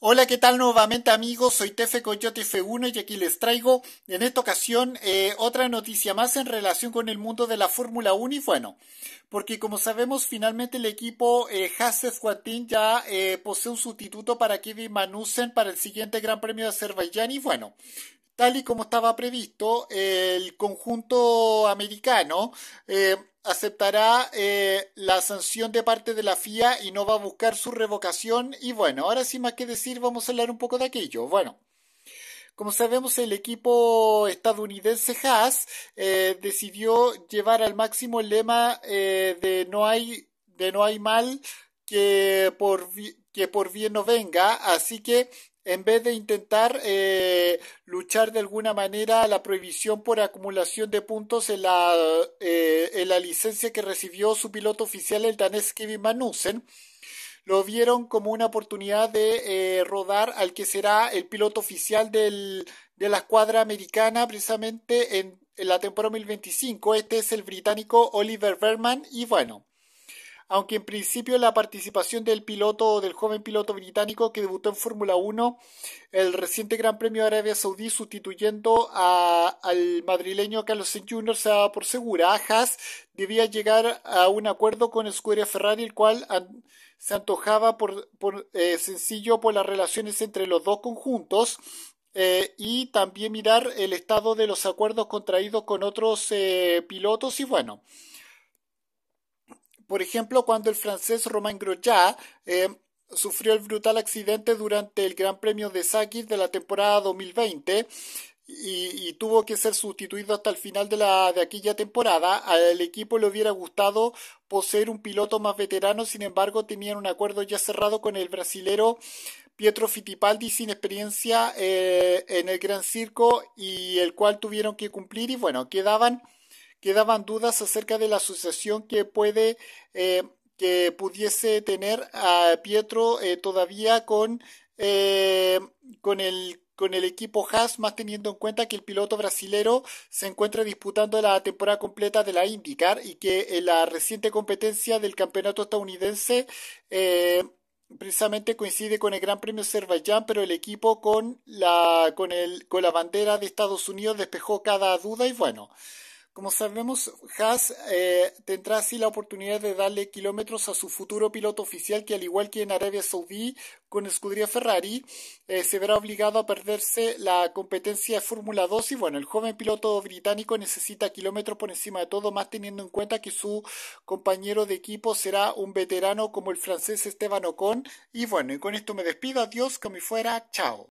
Hola, ¿qué tal nuevamente amigos? Soy Tefe Coyote F1 y aquí les traigo en esta ocasión eh, otra noticia más en relación con el mundo de la Fórmula 1 y bueno, porque como sabemos finalmente el equipo eh, Haas ya eh, posee un sustituto para Kevin Manusen para el siguiente Gran Premio de Azerbaiyán y bueno, tal y como estaba previsto, el conjunto americano eh, aceptará eh, la sanción de parte de la FIA y no va a buscar su revocación. Y bueno, ahora sin más que decir, vamos a hablar un poco de aquello. Bueno. Como sabemos, el equipo estadounidense Haas eh, decidió llevar al máximo el lema de no hay de no hay mal que por, que por bien no venga, así que en vez de intentar eh, luchar de alguna manera a la prohibición por acumulación de puntos en la, eh, en la licencia que recibió su piloto oficial, el danés Kevin Manusen, lo vieron como una oportunidad de eh, rodar al que será el piloto oficial de la escuadra americana precisamente en, en la temporada 2025. Este es el británico Oliver Berman y bueno aunque en principio la participación del piloto, del joven piloto británico que debutó en Fórmula 1, el reciente Gran Premio de Arabia Saudí, sustituyendo al madrileño Carlos Sainz Jr., se daba por segura. Haas debía llegar a un acuerdo con Scuderia Ferrari, el cual se antojaba por, eh, sencillo por las relaciones entre los dos conjuntos. Eh, y también mirar el estado de los acuerdos contraídos con otros eh, pilotos y bueno, por ejemplo, cuando el francés Romain Grosjean eh, sufrió el brutal accidente durante el Gran Premio de Sáquiz de la temporada 2020 y, tuvo que ser sustituido hasta el final de, la, de aquella temporada. Al equipo le hubiera gustado poseer un piloto más veterano, sin embargo, tenían un acuerdo ya cerrado con el brasilero Pietro Fittipaldi sin experiencia eh, en el Gran Circo y el cual tuvieron que cumplir y bueno, quedaban quedaban dudas acerca de la asociación que puede eh, que pudiese tener a Pietro eh, todavía con, eh, con el con el equipo Haas, más teniendo en cuenta que el piloto brasilero se encuentra disputando la temporada completa de la IndyCar y que la reciente competencia del campeonato estadounidense precisamente coincide con el Gran Premio Azerbaiyán, pero el equipo con la, con, el, con la bandera de Estados Unidos despejó cada duda y bueno. Como sabemos, Haas eh, tendrá así la oportunidad de darle kilómetros a su futuro piloto oficial, que al igual que en Arabia Saudí con escudería Ferrari, eh, se verá obligado a perderse la competencia de Fórmula 2. Y bueno, el joven piloto británico necesita kilómetros por encima de todo, más teniendo en cuenta que su compañero de equipo será un veterano como el francés Esteban Ocon. Y bueno, y con esto me despido. Adiós, que fuera. Chao.